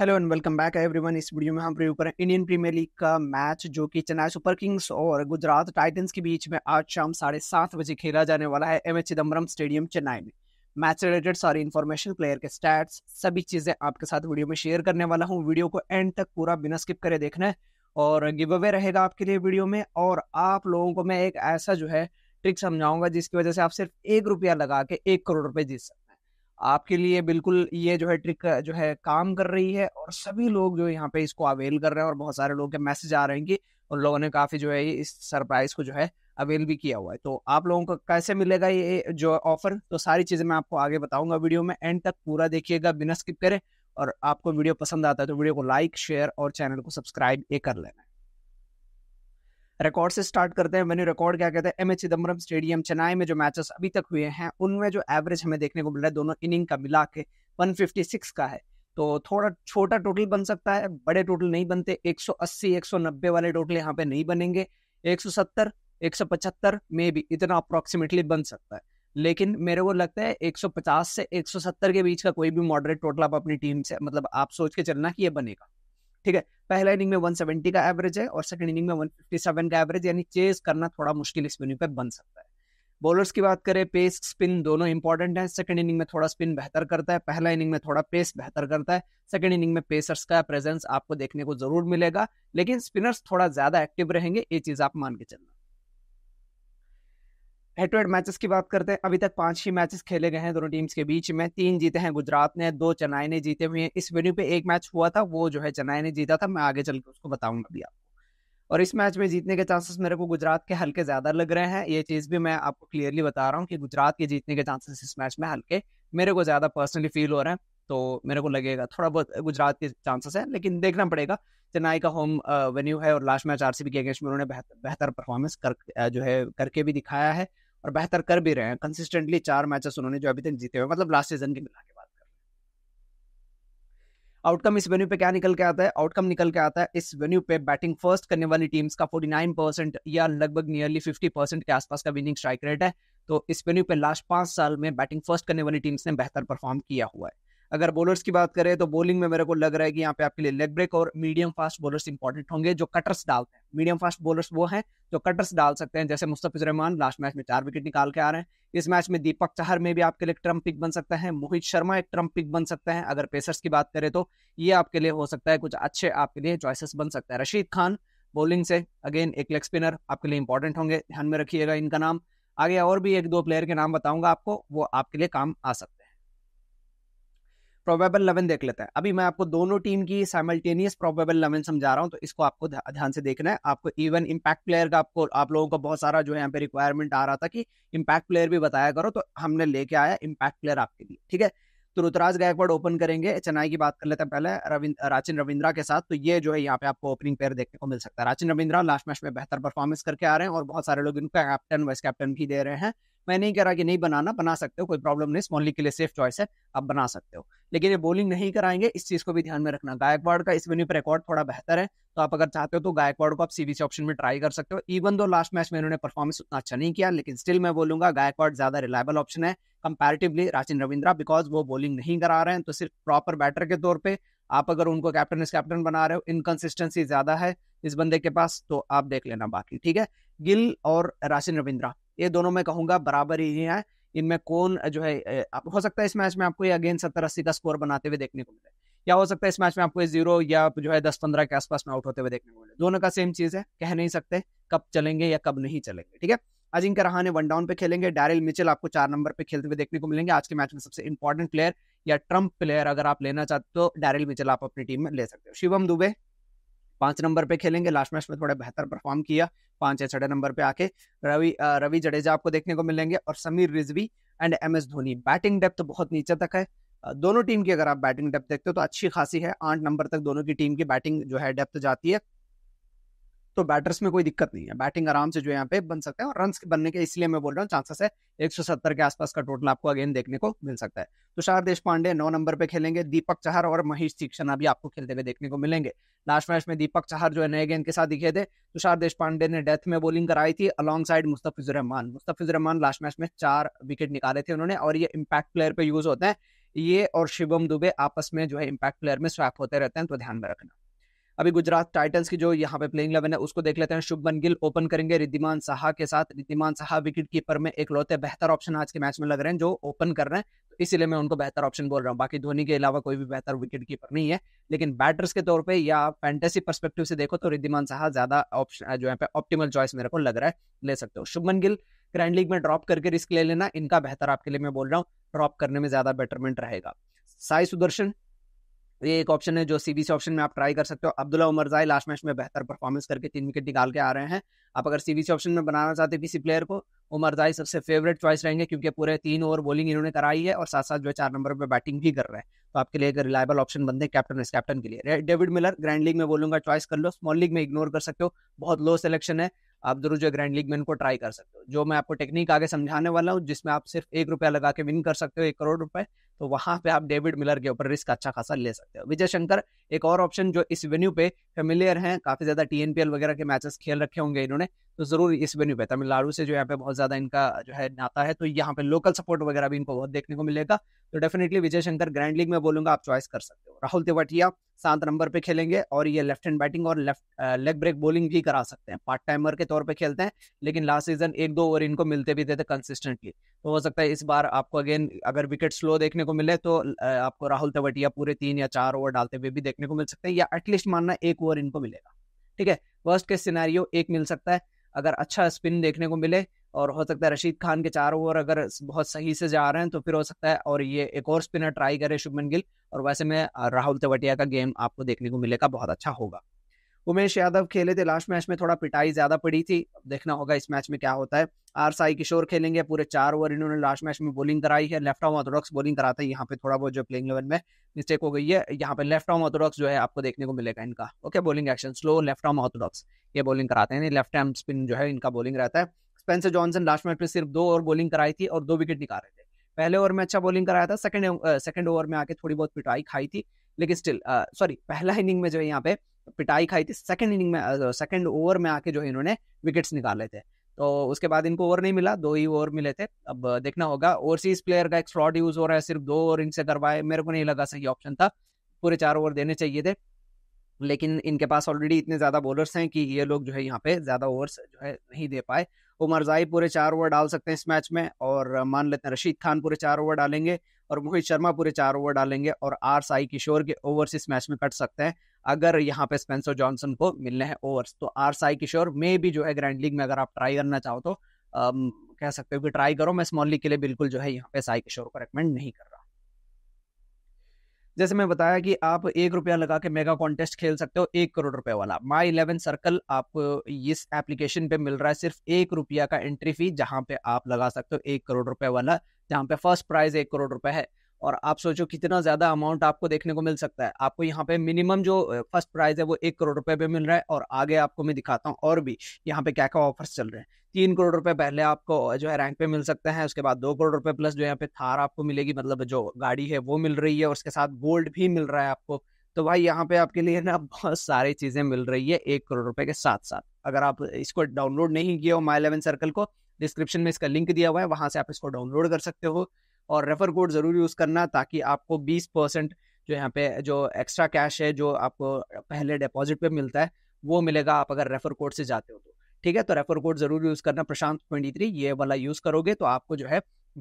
hello and welcome back everyone इस video में हम प्रयोग करें इंडियन प्रीमियर लीग का मैच जो कि चेन्नई सुपर किंग्स और गुजरात टाइटंस के बीच में आज शाम साढ़े सात बजे खेला जाने वाला है M H Chidambaram stadium Chennai में मैच से रिलेटेड सारी इन्फॉर्मेशन प्लेयर के स्टैट्स सभी चीज़ें आपके साथ वीडियो में शेयर करने वाला हूँ वीडियो को एंड तक पूरा बिना स्किप करे देखना है और गिव अवे रहेगा आपके लिए वीडियो में और आप लोगों को मैं एक ऐसा जो है ट्रिक समझाऊंगा जिसकी वजह से आप सिर्फ एक रुपया लगा के एक करोड़ रुपये जीत सकते आपके लिए बिल्कुल ये जो है ट्रिक जो है काम कर रही है और सभी लोग जो यहाँ पे इसको अवेल कर रहे हैं और बहुत सारे लोग के मैसेज आ रहे हैं कि उन लोगों ने काफ़ी जो है इस सरप्राइज को जो है अवेल भी किया हुआ है तो आप लोगों को कैसे मिलेगा ये जो ऑफर तो सारी चीज़ें मैं आपको आगे बताऊंगा वीडियो में एंड तक पूरा देखिएगा बिना स्किप करें और आपको वीडियो पसंद आता है तो वीडियो को लाइक शेयर और चैनल को सब्सक्राइब ये कर लेना रिकॉर्ड से स्टार्ट करते हैं मैंने रिकॉर्ड क्या कहते हैं M H Chidambaram stadium Chennai में जो मैचेस अभी तक हुए हैं उनमें जो एवरेज हमें देखने को मिल रहा है दोनों इनिंग का मिला के वन का है तो थोड़ा छोटा टोटल बन सकता है बड़े टोटल नहीं बनते 180 190 वाले टोटल यहाँ पे नहीं बनेंगे 170 175 में भी इतना अप्रोक्सीमेटली बन सकता है लेकिन मेरे को लगता है 150 से 170 के बीच का कोई भी मॉडरेट टोटल आप अपनी टीम से मतलब आप सोच के चलना कि ये बनेगा ठीक है पहला इनिंग में 170 का एवरेज है और सेकंड इनिंग में 157 का एवरेज यानी चेज करना थोड़ा मुश्किल वेन्यू पर बन सकता है बॉलर्स की बात करें पेस स्पिन दोनों इंपॉर्टेंट है सेकंड इनिंग में थोड़ा स्पिन बेहतर करता है पहला इनिंग में थोड़ा पेस बेहतर करता है सेकंड इनिंग में पेसर्स का प्रेजेंस आपको देखने को जरूर मिलेगा लेकिन स्पिनर्स थोड़ा ज्यादा एक्टिव रहेंगे ये चीज आप मान के चलना हेड टू हेड मैचेस की बात करते हैं अभी तक पांच ही मैचेस खेले गए हैं दोनों टीम्स के बीच में तीन जीते हैं गुजरात ने दो चेन्नई ने जीते हुए हैं इस वेन्यू पे एक मैच हुआ था वो जो है चेन्नई ने जीता था मैं आगे चल के उसको बताऊंगा भी आपको और इस मैच में जीतने के चांसेस मेरे को गुजरात के हल्के ज्यादा लग रहे हैं ये चीज भी मैं आपको क्लियरली बता रहा हूँ कि गुजरात के जीतने के चांसेस इस मैच में हल्के मेरे को ज्यादा पर्सनली फील हो रहे हैं तो मेरे को लगेगा थोड़ा बहुत गुजरात के चांसेस है लेकिन देखना पड़ेगा चेन्नई का होम वेन्यू uh, है और लास्ट मैच आरसीबी के अगेंस्ट में उन्होंने बेहतर परफॉर्मेंस कर जो है करके भी दिखाया है और बेहतर कर भी रहे हैं कंसिस्टेंटली चार मैचेस उन्होंने जो अभी तक जीते हुए मतलब लास्ट सीजन के मिला के बात कर आउटकम इस वेन्यू पे क्या निकल के आता है आउटकम निकल के आता है इस वेन्यू पे बैटिंग फर्स्ट करने वाली टीम्स का नाइन परसेंट या लगभग नियरली फिफ्टी परसेंट के आसपास का विनिंग स्ट्राइक रेट है तो इस वेन्यू पे लास्ट पांच साल में बैटिंग फर्स्ट करने वाली टीम्स ने बेहतर परफॉर्म किया हुआ है अगर बॉलर्स की बात करें तो बॉलिंग में मेरे को लग रहा है कि यहाँ पे आपके लिए लेग ब्रेक और मीडियम फास्ट बॉलर्स इंपॉर्टेंट होंगे जो कटर्स डालते हैं मीडियम फास्ट बॉलर्स वो हैं जो कटर्स डाल सकते हैं जैसे मुस्तफिज रहमान लास्ट मैच में चार विकेट निकाल के आ रहे हैं इस मैच में दीपक चाहर में भी आपके लिए ट्रम्प पिक बन सकता है मोहित शर्मा एक ट्रम्प पिक बन सकता है अगर पेसर्स की बात करें तो ये आपके लिए हो सकता है कुछ अच्छे आपके लिए चॉइसेस बन सकता है रशीद खान बॉलिंग से अगेन एक लेग स्पिनर आपके लिए इंपॉर्टेंट होंगे ध्यान में रखिएगा इनका नाम आगे और भी एक दो प्लेयर के नाम बताऊंगा आपको वो आपके लिए काम आ सकते प्रोबेबल लेवन देख लेते हैं अभी मैं आपको दोनों टीम की साइमल्टेनियस प्रोबेबल लेवन समझा रहा हूँ तो इसको आपको ध्यान से देखना है आपको इवन इम्पैक्ट प्लेयर का आपको आप लोगों को बहुत सारा जो है यहाँ पे रिक्वायरमेंट आ रहा था कि इम्पैक्ट प्लेयर भी बताया करो तो हमने लेके आया इम्पैक्ट प्लेयर आपके लिए ठीक है तो रुतराज गायकवाड़ ओपन करेंगे चेन्नई की बात कर लेते हैं पहले राचिन रविंद्रा के साथ तो ये जो है यहाँ पे आपको ओपनिंग पेयर देखने को मिल सकता है राचिन रविंद्रा लास्ट मैच में बेहतर परफॉर्मेंस करके आ रहे हैं और बहुत सारे लोग इनका कैप्टन वाइस कैप्टन भी दे रहे हैं मैं नहीं कह रहा कि नहीं बनाना बना सकते हो कोई प्रॉब्लम नहीं स्मॉली के लिए सेफ चॉइस है आप बना सकते हो लेकिन ये बॉलिंग नहीं कराएंगे इस चीज़ को भी ध्यान में रखना गायकवाड़ का इस वेन्यू पर रिकॉर्ड थोड़ा बेहतर है तो आप अगर चाहते हो तो गायकवाड़ को आप सीबीसी ऑप्शन में ट्राई कर सकते हो इवन दो लास्ट मैच में उन्होंने परफॉर्मेंस उतना अच्छा नहीं किया लेकिन स्टिल मैं बोलूंगा गायकवाड़ ज्यादा रिलायबल ऑप्शन है कंपेरेटिवली राचिन रविंद्रा बिकॉज वो बॉलिंग नहीं करा रहे हैं तो सिर्फ प्रॉपर बैटर के तौर पर आप अगर उनको कैप्टन इस कैप्टन बना रहे हो इनकन्सिस्टेंसी ज्यादा है इस बंदे के पास तो आप देख लेना बाकी ठीक है गिल और राशिन रविंद्रा ये दोनों मैं कहूंगा बराबर ही है इनमें कौन जो है आप, हो सकता है इस मैच में आपको अगेन सत्तर अस्सी का स्कोर बनाते हुए देखने को मिले या हो सकता है इस मैच में आपको जीरो या जो है दस पंद्रह के आसपास में आउट होते हुए देखने को मिले दोनों का सेम चीज है कह नहीं सकते कब चलेंगे या कब नहीं चलेंगे ठीक है अजिंक्य रहाने वन डाउन पे खेलेंगे डैरिल मिचेल आपको चार नंबर पे खेलते हुए देखने को मिलेंगे आज के मैच में सबसे इंपॉर्टेंट प्लेयर या ट्रम्प प्लेयर अगर आप लेना चाहते हो तो डैरिल मिचेल आप अपनी टीम में ले सकते हो शिवम दुबे पांच नंबर पे खेलेंगे लास्ट मैच में थोड़ा बेहतर परफॉर्म किया पांच या छठे नंबर पे आके रवि रवि जडेजा आपको देखने को मिलेंगे और Sameer Rizvi and M S Dhoni batting depth बहुत नीचे तक है दोनों टीम की अगर आप बैटिंग डेप्थ देखते हो तो अच्छी खासी है आठ नंबर तक दोनों की टीम की बैटिंग जो है डेप्थ जाती है तो बैटर्स में कोई दिक्कत नहीं है बैटिंग आराम से जो यहाँ पे बन सकता है और रन बनने के इसलिए मैं बोल रहा हूँ चांसेस है एक के आसपास का टोटल आपको अगेन देखने को मिल सकता है तुषार देश पांडे नौ नंबर पे खेलेंगे दीपक चाहर और महेश तीक्षण अभी आपको खेलते हुए देखने को मिलेंगे लास्ट मैच में दीपक चाहर जो है नए गेंद के साथ दिखे थे तुषार देश पांडे ने डेथ में बॉलिंग कराई थी along side Mustafizur Rahman Mustafizur Rahman last match में चार विकेट निकाले थे उन्होंने और ये इम्पैक्ट प्लेयर पे यूज होते हैं ये और शिवम दुबे आपस में जो है इम्पैक्ट प्लेयर में स्वैप होते रहते हैं तो ध्यान में रखना अभी गुजरात टाइटंस की जो यहाँ पे प्लेइंग इलेवन है उसको देख लेते हैं शुभमन गिल ओपन करेंगे रिद्धिमान साहा के साथ रिद्धिमान साहा विकेट कीपर में एक लौते बेहतर ऑप्शन आज के मैच में लग रहे हैं जो ओपन कर रहे हैं इसीलिए मैं उनको बेहतर ऑप्शन बोल रहा हूँ बाकी धोनी के अलावा कोई भी बेहतर विकेट कीपर नहीं है लेकिन बैटर्स के तौर पर या फैंटेसी परस्पेक्टिव से देखो तो रिद्धिमान साहा ज्यादा ऑप्शन जो है ऑप्टिमल चॉइस मेरे को लग रहा है ले सकते हो शुभमन गिल ग्रैंड लीग में ड्रॉप करके रिस्क ले लेना इनका बेहतर आपके लिए मैं बोल रहा हूँ ड्रॉप करने में ज्यादा बेटरमेंट रहेगा साई सुदर्शन ये एक ऑप्शन है जो सीबीसी ऑप्शन में आप ट्राई कर सकते हो अब्दुल्ला उमर जाए लास्ट मैच में बेहतर परफॉर्मेंस करके तीन विकेट निकाल के आ रहे हैं आप अगर सीबीसी ऑप्शन में बनाना चाहते हैं किसी प्लेयर को उमर जाए सबसे फेवरेट चॉइस रहेंगे क्योंकि पूरे तीन ओवर बॉलिंग इन्होंने कराई है और साथ साथ जो है चार नंबर पर बैटिंग भी कर रहे हैं तो आपके लिए एक रिलायबल ऑप्शन बनते हैं कैप्टन इस कैप्टन के लिए डेविड मिलर ग्रैंड लीग में बोलूंगा चॉइस कर लो स्मॉल लीग में इग्नोर कर सकते हो बहुत लो सिलेक्शन है आप जरूर जो ग्रैंड लीग में इनको ट्राई कर सकते हो जो मैं आपको टेक्निक आगे समझाने वाला हूँ जिसमें आप सिर्फ एक रुपया लगा के विन कर सकते हो एक करोड़ रुपए तो वहां पे आप डेविड मिलर के ऊपर रिस्क अच्छा खासा ले सकते हो विजय शंकर एक और ऑप्शन जो इस वेन्यू पे फेमिलियर हैं काफी ज्यादा टीएनपीएल वगैरह के मैचेस खेल रखे होंगे इन्होंने तो जरूर इस वेन्यू पे तमिलनाडु से जो यहाँ पे बहुत ज्यादा इनका जो है नाता है तो यहाँ पे लोकल सपोर्ट वगैरह भी इनको बहुत देखने को मिलेगा तो definitely Vijay Shankar grand league में बोलूंगा आप चॉइस कर सकते हो राहुल तिवटिया सात नंबर पे खेलेंगे और ये लेफ्ट हैंड बैटिंग और लेफ्ट लेग ब्रेक बॉलिंग भी करा सकते हैं पार्ट टाइमर के तौर पे खेलते हैं लेकिन लास्ट सीजन एक दो ओवर इनको मिलते भी थे कंसिस्टेंटली तो हो सकता है इस बार आपको अगेन अगर विकेट स्लो देखने को मिले तो आपको राहुल तवटिया पूरे तीन या चार ओवर डालते हुए भी देखने को मिल सकते हैं या एटलीस्ट मानना एक ओवर इनको मिलेगा ठीक है वर्स्ट केस सिनेरियो एक मिल सकता है अगर अच्छा स्पिन देखने को मिले और हो सकता है रशीद खान के चार ओवर अगर बहुत सही से जा रहे हैं तो फिर हो सकता है और ये एक और स्पिनर ट्राई करे शुभमन गिल और वैसे में राहुल तवटिया का गेम आपको देखने को मिलेगा बहुत अच्छा होगा उमेश यादव खेले थे लास्ट मैच में थोड़ा पिटाई ज्यादा पड़ी थी देखना होगा इस मैच में क्या होता है आर साई किशोर खेलेंगे पूरे चार ओवर इन्होंने लास्ट मैच में बॉलिंग कराई है लेफ्ट आर्म ऑर्थोडॉक्स बॉलिंग कराता है यहाँ पे थोड़ा बहुत जो प्लेइंग इलेवन में मिस्टेक हो गई है यहाँ पे लेफ्ट आर्म ऑर्थोडॉक्स जो है आपको देखने को मिलेगा इनका okay bowling action slow left arm orthodox ये बॉलिंग कराते हैं लेफ्ट आर्म स्पिन जो है इनका बॉलिंग रहता है स्पेंसर जॉनसन लास्ट मैच में सिर्फ दो ओवर बॉलिंग कराई थी और दो विकेट निकाले थे पहले ओवर में अच्छा बॉलिंग कराया था सेकंड सेकंड ओवर में आके थोड़ी बहुत पिटाई खाई थी लेकिन स्टिल सॉरी पहला इनिंग में जो है यहाँ पे पिटाई खाई थी सेकंड इनिंग में सेकंड ओवर में आके जो इन्होंने विकेट्स निकाले थे तो उसके बाद इनको ओवर नहीं मिला दो ही ओवर मिले थे अब देखना होगा ओवरसीज प्लेयर का एक फ्रॉड यूज हो रहा है सिर्फ दो ओवर इनसे करवाए मेरे को नहीं लगा सही ऑप्शन था पूरे चार ओवर देने चाहिए थे लेकिन इनके पास ऑलरेडी इतने ज़्यादा बॉलर्स हैं कि ये लोग जो है यहाँ पे ज़्यादा ओवर्स जो है नहीं दे पाए उमर जाई पूरे चार ओवर डाल सकते हैं इस मैच में और मान लेते हैं रशीद खान पूरे चार ओवर डालेंगे और मोहित शर्मा पूरे चार ओवर डालेंगे और आर साई किशोर के ओवर्स इस मैच में कट सकते हैं अगर यहाँ पे स्पेंसर जॉनसन को मिलने हैं ओवर्स तो आर साई किशोर में भी जो है ग्रैंड लीग में अगर आप ट्राई करना चाहो तो कह सकते हो कि ट्राई करो मैं स्मॉल लीग के लिए बिल्कुल जो है यहाँ पे साई किशोर को रिकमेंड नहीं कर रहा जैसे मैं बताया कि आप एक रुपया लगा के मेगा कॉन्टेस्ट खेल सकते हो एक करोड़ रुपए वाला माई इलेवन सर्कल आप इस एप्लीकेशन पे मिल रहा है सिर्फ एक रुपया का एंट्री फी जहाँ पे आप लगा सकते हो एक करोड़ रुपए वाला जहाँ पे फर्स्ट प्राइज एक करोड़ रुपए है और आप सोचो कितना ज़्यादा अमाउंट आपको देखने को मिल सकता है आपको यहाँ पे मिनिमम जो फर्स्ट प्राइज है वो एक करोड़ रुपए पे मिल रहा है और आगे आपको मैं दिखाता हूँ और भी यहाँ पे क्या क्या ऑफर्स चल रहे हैं तीन करोड़ रुपए पहले आपको जो है रैंक पे मिल सकता है उसके बाद दो करोड़ रुपए प्लस जो यहाँ पे थार आपको मिलेगी मतलब जो गाड़ी है वो मिल रही है और उसके साथ गोल्ड भी मिल रहा है आपको तो भाई यहाँ पे आपके लिए ना बहुत सारी चीज़ें मिल रही है एक करोड़ रुपए के साथ साथ अगर आप इसको डाउनलोड नहीं किया हो माई इलेवन सर्कल को डिस्क्रिप्शन में इसका लिंक दिया हुआ है वहां से आप इसको डाउनलोड कर सकते हो और रेफर कोड ज़रूर यूज़ करना ताकि आपको बीस परसेंट जो यहाँ पे जो एक्स्ट्रा कैश है जो आपको पहले डिपॉजिट पे मिलता है वो मिलेगा आप अगर रेफर कोड से जाते हो तो ठीक है तो रेफर कोड ज़रूर यूज़ करना प्रशांत ट्वेंटी थ्री ये वाला यूज़ करोगे तो आपको जो है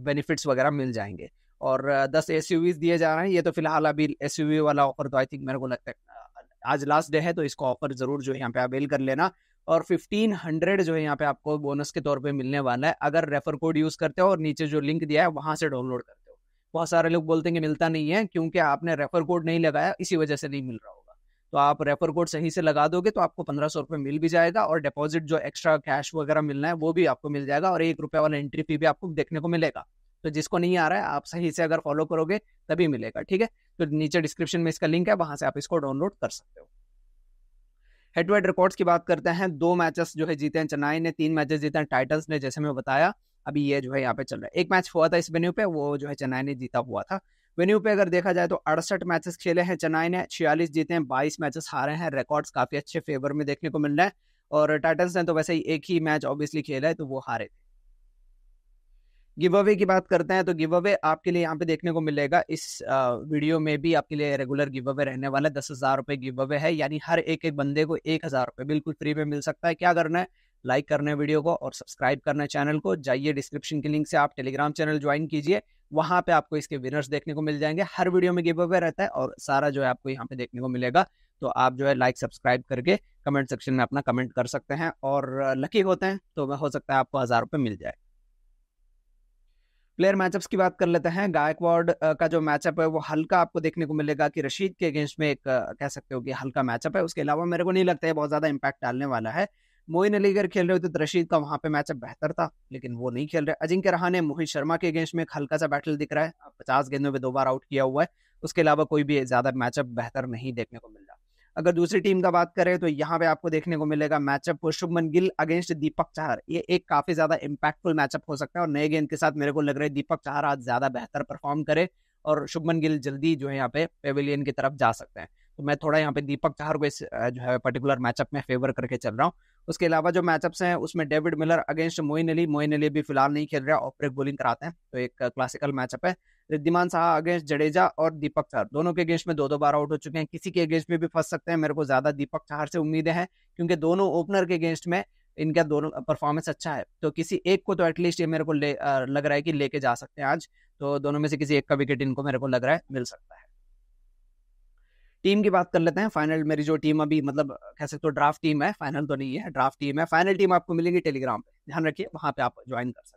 बेनिफिट्स वगैरह मिल जाएंगे और दस एस दिए जा रहे हैं ये तो फिलहाल अभी एस वाला ऑफर तो आई थिंक मेरे को लगता है आज लास्ट डे है तो इसको ऑफर ज़रूर जो यहाँ पे अवेल कर लेना और फिफ्टीन हंड्रेड जो है यहाँ पे आपको बोनस के तौर पे मिलने वाला है अगर रेफर कोड यूज़ करते हो और नीचे जो लिंक दिया है वहाँ से डाउनलोड करते हो बहुत सारे लोग बोलते हैं कि मिलता नहीं है क्योंकि आपने रेफर कोड नहीं लगाया इसी वजह से नहीं मिल रहा होगा तो आप रेफर कोड सही से लगा दोगे तो आपको पंद्रह सौ रुपये मिल भी जाएगा और डिपॉजिट जो एक्स्ट्रा कैश वगैरह मिलना है वो भी आपको मिल जाएगा और एक रुपये वाला एंट्री फी भी आपको देखने को मिलेगा तो जिसको नहीं आ रहा है आप सही से अगर फॉलो करोगे तभी मिलेगा ठीक है तो नीचे डिस्क्रिप्शन में इसका लिंक है वहां से आप इसको डाउनलोड कर सकते हो हेड टू हेड रिकॉर्ड्स की बात करते हैं दो मैचेस जो है जीते हैं चेन्नई ने तीन मैचेस जीते हैं टाइटल्स ने जैसे मैं बताया अभी ये जो है यहाँ पे चल रहा है एक मैच हुआ था इस वेन्यू पे वो जो है चेन्नई ने जीता हुआ था वेन्यू पे अगर देखा जाए तो अड़सठ मैचेस खेले हैं चेन्नई ने छियालीस जीते हैं बाईस मैचेस हारे हैं रिकॉर्ड्स काफ़ी अच्छे फेवर में देखने को मिल रहे हैं और टाइटल्स ने तो वैसे ही एक ही मैच ऑब्वियसली खेला है तो वो हारे थे गिव अवे की बात करते हैं तो गिव अवे आपके लिए यहाँ पे देखने को मिलेगा इस वीडियो में भी आपके लिए रेगुलर गिव अवे रहने वाला है दस हज़ार रुपए गिव अवे है यानी हर एक एक बंदे को एक हज़ार रुपये बिल्कुल फ्री में मिल सकता है क्या करना है लाइक करना है वीडियो को और सब्सक्राइब करना है चैनल को जाइए डिस्क्रिप्शन के लिंक से आप टेलीग्राम चैनल ज्वाइन कीजिए वहां पे आपको इसके विनर्स देखने को मिल जाएंगे हर वीडियो में गिव अवे रहता है और सारा जो है आपको यहाँ पे देखने को मिलेगा तो आप जो है लाइक सब्सक्राइब करके कमेंट सेक्शन में अपना कमेंट कर सकते हैं और लकी होते हैं तो हो सकता है आपको हज़ार रुपये मिल जाए प्लेयर मैचअप्स की बात कर लेते हैं गायकवाड का जो मैचअप है वो हल्का आपको देखने को मिलेगा कि रशीद के अगेंस्ट में एक कह सकते हो कि हल्का मैचअप है उसके अलावा मेरे को नहीं लगता है बहुत ज़्यादा इम्पैक्ट डालने वाला है मोइन अली अगर खेल रहे हो तो रशीद का वहाँ पे मैचअप बेहतर था लेकिन वो नहीं खेल रहे अजिंक्य रहाने मोहित शर्मा के अगेंस्ट में एक हल्का सा बैटल दिख रहा है पचास गेंदों में दो बार आउट किया हुआ है उसके अलावा कोई भी ज़्यादा मैचअप बेहतर नहीं देखने को मिल अगर दूसरी टीम का बात करें तो यहाँ पे आपको देखने को मिलेगा मैचअप को शुभमन गिल अगेंस्ट दीपक चाहर ये एक काफी ज्यादा इम्पैक्टफुल मैचअप हो सकता है और नए गेंद के साथ मेरे को लग रहा है दीपक चाहर आज ज्यादा बेहतर परफॉर्म करे और शुभमन गिल जल्दी जो है यहाँ पे पेविलियन की तरफ जा सकते हैं तो मैं थोड़ा यहाँ पे दीपक चाहर को इस जो है पर्टिकुलर मैचअप में फेवर करके चल रहा हूँ उसके अलावा जो मैचअप्स हैं उसमें David Miller against Moeen Ali Moeen Ali भी फिलहाल नहीं खेल रहा ऑफ ब्रेक बॉलिंग कराते हैं तो एक क्लासिकल मैचअप है रिद्धिमान शाह अगेंस्ट जडेजा और दीपक चाहर दोनों के अगेंस्ट में दो दो बार आउट हो चुके हैं किसी के अगेंस्ट में भी फंस सकते हैं मेरे को ज्यादा दीपक चाहर से उम्मीदें हैं क्योंकि दोनों ओपनर के अगेंस्ट में इनका दोनों परफॉर्मेंस अच्छा है तो किसी एक को तो एटलीस्ट ये मेरे को ले, आ, लग रहा है कि लेके जा सकते हैं आज तो दोनों में से किसी एक का विकेट इनको मेरे को लग रहा है मिल सकता है टीम की बात कर लेते हैं फाइनल मेरी जो टीम अभी मतलब कह सकते हो ड्राफ्ट टीम है फाइनल तो नहीं है ड्राफ्ट टीम है फाइनल टीम आपको मिलेगी टेलीग्राम पे ध्यान रखिए वहां पे आप ज्वाइन कर सकते हैं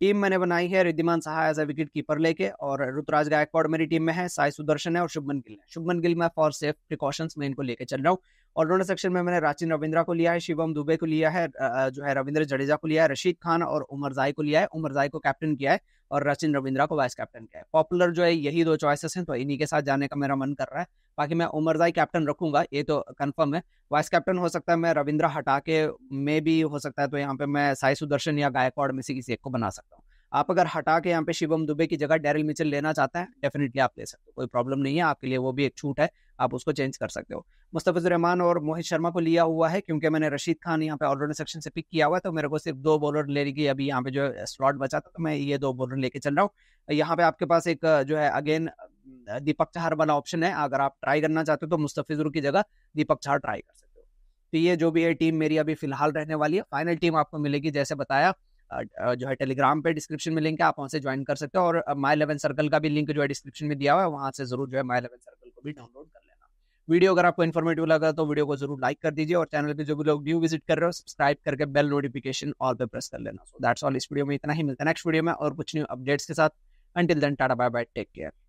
टीम मैंने बनाई है रिद्धिमान सहा एज ए विकेट कीपर लेके और ऋतुराज गायकवाड़ मेरी टीम में है साई सुदर्शन है और शुभमन गिल है शुभमन गिल मैं फॉर सेफ प्रिकॉशंस में इनको लेके चल रहा हूँ ऑलराउंडर सेक्शन में मैंने राचिन रविंद्रा को लिया है शिवम दुबे को लिया है जो है रविंद्र जडेजा को लिया है रशीद खान और उमर जाय को लिया है उमर जाय को कैप्टन किया है और रचिन रविंद्रा को वाइस कैप्टन किया है पॉपुलर जो है यही दो चॉइसेस हैं तो इन्हीं के साथ जाने का मेरा मन कर रहा है बाकी मैं उमरदाई कैप्टन रखूंगा ये तो कंफर्म है वाइस कैप्टन हो सकता है मैं रविंद्रा हटा के में भी हो सकता है तो यहाँ पे मैं साई सुदर्शन या गायकवाड़ में से किसी एक को बना सकता हूँ आप अगर हटा के यहाँ पे शिवम दुबे की जगह डेरिल मिचल लेना चाहते हैं डेफिनेटली आप ले सकते हो कोई प्रॉब्लम नहीं है आपके लिए वो भी एक छूट है आप उसको चेंज कर सकते हो मुस्तफिजुरहमान और मोहित शर्मा को लिया हुआ है क्योंकि मैंने रशीद खान यहाँ पे ऑलराउंडर सेक्शन से पिक किया हुआ है तो मेरे को सिर्फ दो बॉलर लेने की अभी यहाँ पे जो स्लॉट बचा था तो मैं ये दो बॉलर लेके चल रहा हूँ यहाँ पे आपके पास एक जो है अगेन दीपक चाहर वाला ऑप्शन है अगर आप ट्राई करना चाहते हो तो मुस्तफ़िजुर की जगह दीपक चाहर ट्राई कर सकते हो तो ये जो भी है टीम मेरी अभी फिलहाल रहने वाली है फाइनल टीम आपको मिलेगी जैसे बताया जो है टेलीग्राम पे डिस्क्रिप्शन में लिंक है आप वहाँ से ज्वाइन कर सकते हो और माई इलेवन सर्कल का भी लिंक जो है डिस्क्रिप्शन में दिया हुआ है वहाँ से जरूर जो है माई इलेवन सर्कल को भी डाउनलोड कर वीडियो अगर आपको इन्फॉर्मेटिव लगा तो वीडियो को जरूर लाइक कर दीजिए और चैनल पे जो भी लोग न्यू विजिट कर रहे हो सब्सक्राइब करके बेल नोटिफिकेशन ऑल पे प्रेस कर लेना सो दैट्स ऑल इस वीडियो में इतना ही मिलता है नेक्स्ट वीडियो में और कुछ न्यू अपडेट्स के साथ until then tata bye bye take care